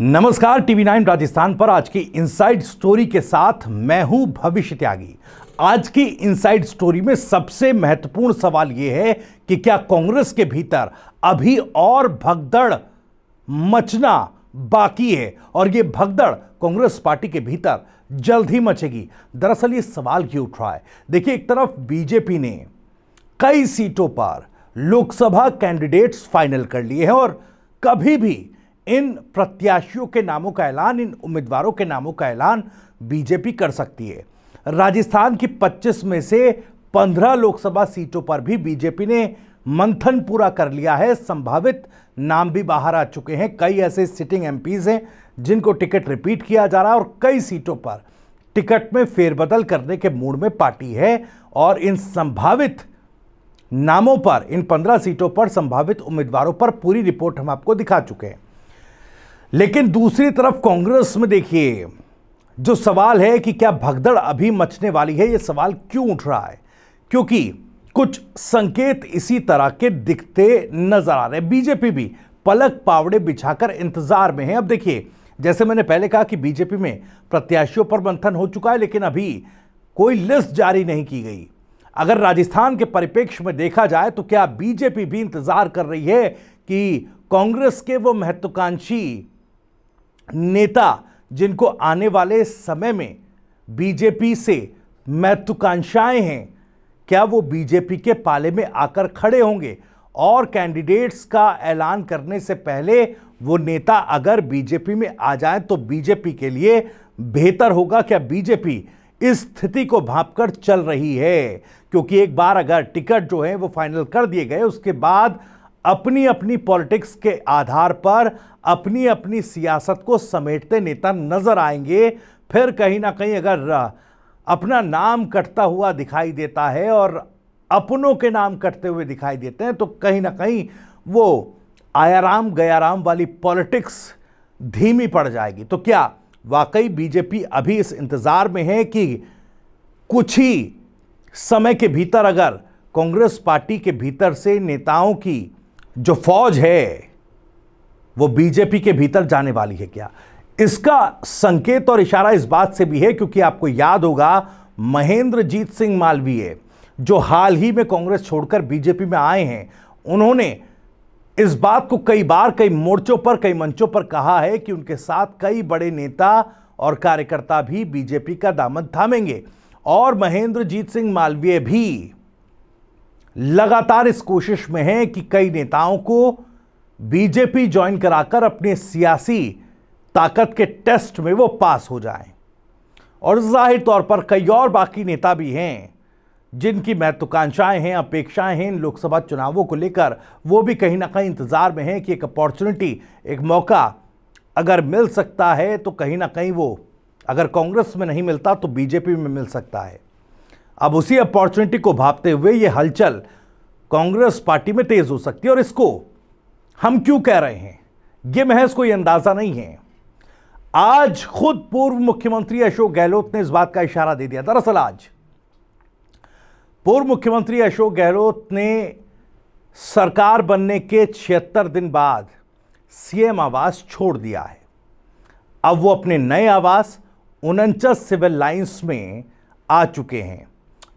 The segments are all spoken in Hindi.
नमस्कार टीवी नाइन राजस्थान पर आज की इनसाइड स्टोरी के साथ मैं हूं भविष्य त्यागी आज की इनसाइड स्टोरी में सबसे महत्वपूर्ण सवाल यह है कि क्या कांग्रेस के भीतर अभी और भगदड़ मचना बाकी है और ये भगदड़ कांग्रेस पार्टी के भीतर जल्द ही मचेगी दरअसल ये सवाल क्यों उठ रहा है देखिए एक तरफ बीजेपी ने कई सीटों पर लोकसभा कैंडिडेट्स फाइनल कर लिए हैं और कभी भी इन प्रत्याशियों के नामों का ऐलान इन उम्मीदवारों के नामों का ऐलान बीजेपी कर सकती है राजस्थान की 25 में से 15 लोकसभा सीटों पर भी बीजेपी ने मंथन पूरा कर लिया है संभावित नाम भी बाहर आ चुके हैं कई ऐसे सिटिंग एम हैं जिनको टिकट रिपीट किया जा रहा है और कई सीटों पर टिकट में फेरबदल करने के मूड में पार्टी है और इन संभावित नामों पर इन पंद्रह सीटों पर संभावित उम्मीदवारों पर पूरी रिपोर्ट हम आपको दिखा चुके हैं लेकिन दूसरी तरफ कांग्रेस में देखिए जो सवाल है कि क्या भगदड़ अभी मचने वाली है ये सवाल क्यों उठ रहा है क्योंकि कुछ संकेत इसी तरह के दिखते नजर आ रहे हैं बीजेपी भी पलक पावड़े बिछाकर इंतजार में है अब देखिए जैसे मैंने पहले कहा कि बीजेपी में प्रत्याशियों पर मंथन हो चुका है लेकिन अभी कोई लिस्ट जारी नहीं की गई अगर राजस्थान के परिप्रेक्ष्य में देखा जाए तो क्या बीजेपी भी इंतजार कर रही है कि कांग्रेस के वो महत्वाकांक्षी नेता जिनको आने वाले समय में बीजेपी से महत्वाकांक्षाएं हैं क्या वो बीजेपी के पाले में आकर खड़े होंगे और कैंडिडेट्स का ऐलान करने से पहले वो नेता अगर बीजेपी में आ जाए तो बीजेपी के लिए बेहतर होगा क्या बीजेपी इस स्थिति को भाप कर चल रही है क्योंकि एक बार अगर टिकट जो है वो फाइनल कर दिए गए उसके बाद अपनी अपनी पॉलिटिक्स के आधार पर अपनी अपनी सियासत को समेटते नेता नजर आएंगे फिर कहीं ना कहीं अगर अपना नाम कटता हुआ दिखाई देता है और अपनों के नाम कटते हुए दिखाई देते हैं तो कहीं ना कहीं वो आयाराम गयाराम वाली पॉलिटिक्स धीमी पड़ जाएगी तो क्या वाकई बीजेपी अभी इस इंतज़ार में है कि कुछ ही समय के भीतर अगर कांग्रेस पार्टी के भीतर से नेताओं की जो फौज है वो बीजेपी के भीतर जाने वाली है क्या इसका संकेत और इशारा इस बात से भी है क्योंकि आपको याद होगा महेंद्रजीत सिंह मालवीय जो हाल ही में कांग्रेस छोड़कर बीजेपी में आए हैं उन्होंने इस बात को कई बार कई मोर्चों पर कई मंचों पर कहा है कि उनके साथ कई बड़े नेता और कार्यकर्ता भी बीजेपी का दामन थामेंगे और महेंद्रजीत सिंह मालवीय भी लगातार इस कोशिश में हैं कि कई नेताओं को बीजेपी ज्वाइन कराकर अपने सियासी ताकत के टेस्ट में वो पास हो जाएं और जाहिर तौर पर कई और बाकी नेता भी हैं जिनकी महत्वाकांक्षाएं हैं अपेक्षाएं हैं इन लोकसभा चुनावों को लेकर वो भी कहीं ना कहीं इंतज़ार में हैं कि एक अपॉर्चुनिटी एक मौका अगर मिल सकता है तो कहीं ना कहीं वो अगर कांग्रेस में नहीं मिलता तो बीजेपी में मिल सकता है अब उसी अपॉर्चुनिटी को भापते हुए ये हलचल कांग्रेस पार्टी में तेज हो सकती है और इसको हम क्यों कह रहे हैं ये महज कोई अंदाजा नहीं है आज खुद पूर्व मुख्यमंत्री अशोक गहलोत ने इस बात का इशारा दे दिया दरअसल आज पूर्व मुख्यमंत्री अशोक गहलोत ने सरकार बनने के छिहत्तर दिन बाद सीएम आवास छोड़ दिया है अब वो अपने नए आवास उनचास सिविल लाइंस में आ चुके हैं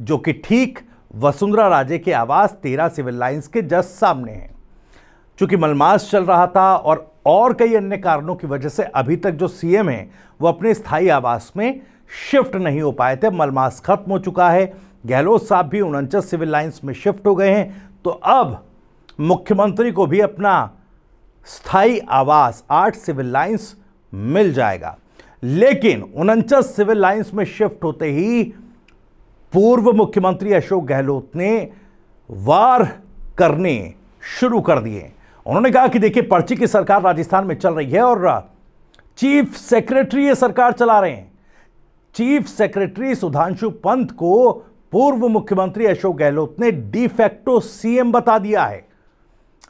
जो कि ठीक वसुंधरा राजे के आवास तेरह सिविल लाइन्स के जस्ट सामने है चूंकि मलमास चल रहा था और और कई अन्य कारणों की वजह से अभी तक जो सीएम हैं वो अपने स्थायी आवास में शिफ्ट नहीं हो पाए थे मलमास खत्म हो चुका है गहलोत साहब भी उनचास सिविल लाइन्स में शिफ्ट हो गए हैं तो अब मुख्यमंत्री को भी अपना स्थायी आवास आठ सिविल लाइन्स मिल जाएगा लेकिन उनचास सिविल लाइन्स में शिफ्ट होते ही पूर्व मुख्यमंत्री अशोक गहलोत ने वार करने शुरू कर दिए उन्होंने कहा कि देखिए पर्ची की सरकार राजस्थान में चल रही है और चीफ सेक्रेटरी ये सरकार चला रहे हैं चीफ सेक्रेटरी सुधांशु पंत को पूर्व मुख्यमंत्री अशोक गहलोत ने डिफेक्टो सीएम बता दिया है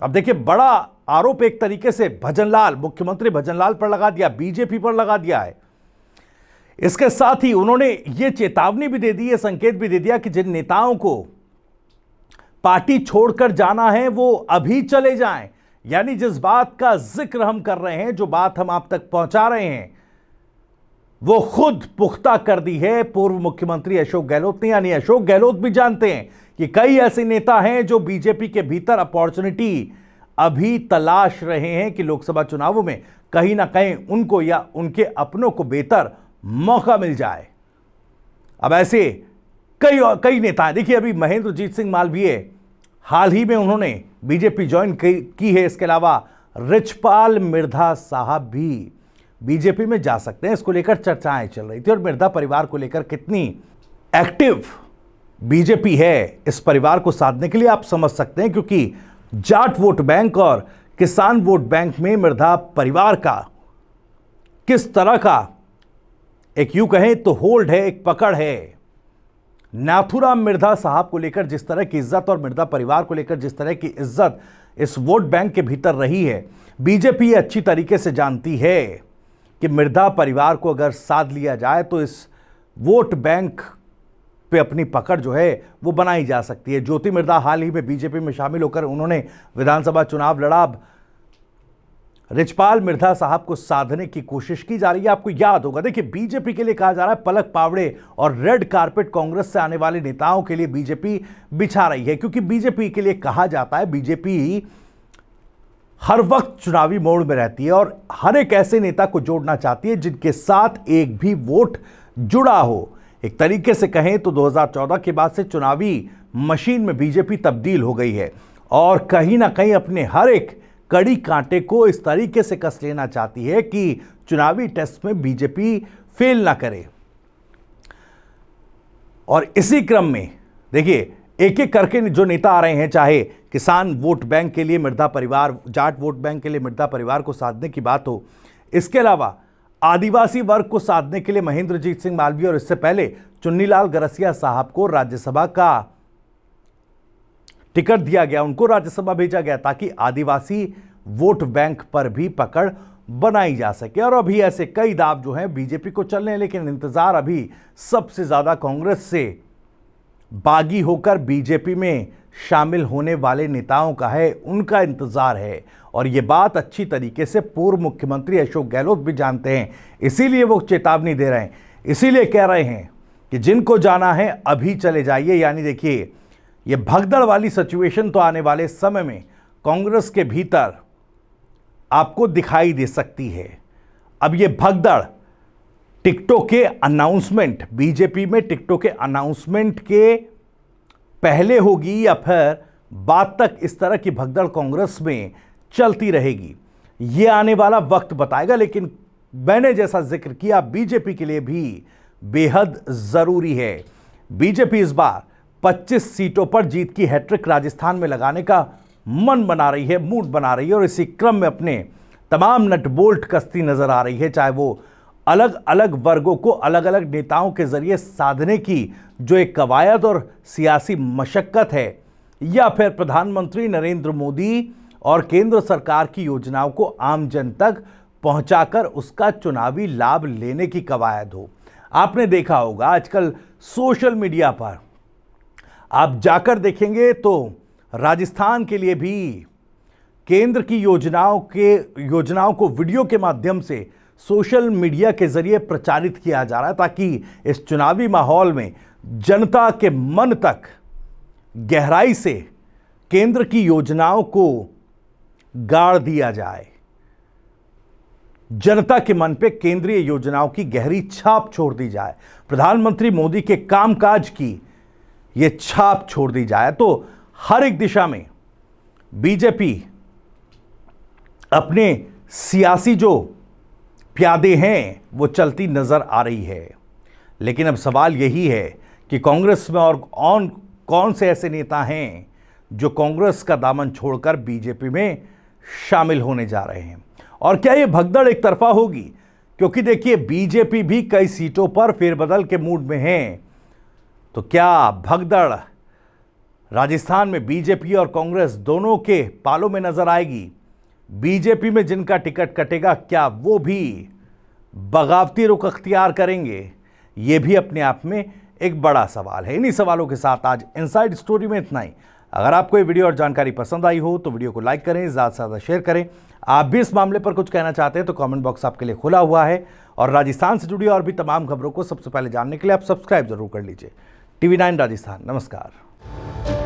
अब देखिए बड़ा आरोप एक तरीके से भजनलाल मुख्यमंत्री भजनलाल पर लगा दिया बीजेपी पर लगा दिया है इसके साथ ही उन्होंने ये चेतावनी भी दे दी ये संकेत भी दे दिया कि जिन नेताओं को पार्टी छोड़कर जाना है वो अभी चले जाएं यानी जिस बात का जिक्र हम कर रहे हैं जो बात हम आप तक पहुंचा रहे हैं वो खुद पुख्ता कर दी है पूर्व मुख्यमंत्री अशोक गहलोत ने यानी अशोक गहलोत भी जानते हैं कि कई ऐसे नेता हैं जो बीजेपी के भीतर अपॉर्चुनिटी अभी तलाश रहे हैं कि लोकसभा चुनावों में कहीं ना कहीं उनको या उनके अपनों को बेहतर मौका मिल जाए अब ऐसे कई और कई नेता देखिए अभी महेंद्रजीत सिंह मालवीय हाल ही में उन्होंने बीजेपी ज्वाइन की है इसके अलावा रिचपाल मिर्धा साहब भी बीजेपी में जा सकते हैं इसको लेकर चर्चाएं चल रही थी और मिर्धा परिवार को लेकर कितनी एक्टिव बीजेपी है इस परिवार को साधने के लिए आप समझ सकते हैं क्योंकि जाट वोट बैंक और किसान वोट बैंक में मिर्धा परिवार का किस तरह का एक यू कहें तो होल्ड है एक पकड़ है नाथुराम मिर्धा साहब को लेकर जिस तरह की इज्जत और मिर्धा परिवार को लेकर जिस तरह की इज्जत इस वोट बैंक के भीतर रही है बीजेपी ये अच्छी तरीके से जानती है कि मिर्धा परिवार को अगर साध लिया जाए तो इस वोट बैंक पे अपनी पकड़ जो है वो बनाई जा सकती है ज्योति मिर्धा हाल ही में बीजेपी में शामिल होकर उन्होंने विधानसभा चुनाव लड़ा रिचपाल मिर्धा साहब को साधने की कोशिश की जा रही है आपको याद होगा देखिए बीजेपी के लिए कहा जा रहा है पलक पावड़े और रेड कारपेट कांग्रेस से आने वाले नेताओं के लिए बीजेपी बिछा रही है क्योंकि बीजेपी के लिए कहा जाता है बीजेपी हर वक्त चुनावी मोड़ में रहती है और हर एक ऐसे नेता को जोड़ना चाहती है जिनके साथ एक भी वोट जुड़ा हो एक तरीके से कहें तो 2014 के बाद से चुनावी मशीन में बीजेपी तब्दील हो गई है और कहीं ना कहीं अपने हर एक कड़ी कांटे को इस तरीके से कस लेना चाहती है कि चुनावी टेस्ट में बीजेपी फेल ना करे और इसी क्रम में देखिए एक एक करके जो नेता आ रहे हैं चाहे किसान वोट बैंक के लिए मृदा परिवार जाट वोट बैंक के लिए मृदा परिवार को साधने की बात हो इसके अलावा आदिवासी वर्ग को साधने के लिए महेंद्रजीत सिंह मालवीय और इससे पहले चुन्नीलाल गरसिया साहब को राज्यसभा का टिकट दिया गया उनको राज्यसभा भेजा गया ताकि आदिवासी वोट बैंक पर भी पकड़ बनाई जा सके और अभी ऐसे कई दाव जो हैं बीजेपी को चल रहे हैं लेकिन इंतज़ार अभी सबसे ज़्यादा कांग्रेस से बागी होकर बीजेपी में शामिल होने वाले नेताओं का है उनका इंतज़ार है और ये बात अच्छी तरीके से पूर्व मुख्यमंत्री अशोक गहलोत भी जानते हैं इसीलिए वो चेतावनी दे रहे हैं इसीलिए कह रहे हैं कि जिनको जाना है अभी चले जाइए यानी देखिए ये भगदड़ वाली सिचुएशन तो आने वाले समय में कांग्रेस के भीतर आपको दिखाई दे सकती है अब ये भगदड़ टिकटों के अनाउंसमेंट बीजेपी में टिकटों के अनाउंसमेंट के पहले होगी या फिर बाद तक इस तरह की भगदड़ कांग्रेस में चलती रहेगी ये आने वाला वक्त बताएगा लेकिन मैंने जैसा जिक्र किया बीजेपी के लिए भी बेहद ज़रूरी है बीजेपी इस बार 25 सीटों पर जीत की हैट्रिक राजस्थान में लगाने का मन बना रही है मूड बना रही है और इसी क्रम में अपने तमाम नट बोल्ट कस्ती नज़र आ रही है चाहे वो अलग अलग वर्गों को अलग अलग नेताओं के ज़रिए साधने की जो एक कवायद और सियासी मशक्क़त है या फिर प्रधानमंत्री नरेंद्र मोदी और केंद्र सरकार की योजनाओं को आम जन तक पहुंचाकर उसका चुनावी लाभ लेने की कवायद हो आपने देखा होगा आजकल सोशल मीडिया पर आप जाकर देखेंगे तो राजस्थान के लिए भी केंद्र की योजनाओं के योजनाओं को वीडियो के माध्यम से सोशल मीडिया के जरिए प्रचारित किया जा रहा है ताकि इस चुनावी माहौल में जनता के मन तक गहराई से केंद्र की योजनाओं को गाड़ दिया जाए जनता के मन पे केंद्रीय योजनाओं की गहरी छाप छोड़ दी जाए प्रधानमंत्री मोदी के कामकाज की ये छाप छोड़ दी जाए तो हर एक दिशा में बीजेपी अपने सियासी जो प्यादे हैं वो चलती नज़र आ रही है लेकिन अब सवाल यही है कि कांग्रेस में और कौन कौन से ऐसे नेता हैं जो कांग्रेस का दामन छोड़कर बीजेपी में शामिल होने जा रहे हैं और क्या ये भगदड़ एक तरफा होगी क्योंकि देखिए बीजेपी भी कई सीटों पर फेरबदल के मूड में हैं तो क्या भगदड़ राजस्थान में बीजेपी और कांग्रेस दोनों के पालों में नजर आएगी बीजेपी में जिनका टिकट कटेगा क्या वो भी बगावती रुख अख्तियार करेंगे ये भी अपने आप में एक बड़ा सवाल है इन्हीं सवालों के साथ आज इनसाइड स्टोरी में इतना ही अगर आपको ये वीडियो और जानकारी पसंद आई हो तो वीडियो को लाइक करें ज़्यादा से ज़्यादा शेयर करें आप भी इस मामले पर कुछ कहना चाहते हैं तो कमेंट बॉक्स आपके लिए खुला हुआ है और राजस्थान से जुड़ी और भी तमाम खबरों को सबसे पहले जानने के लिए आप सब्सक्राइब जरूर कर लीजिए टीवी नाइन राजस्थान नमस्कार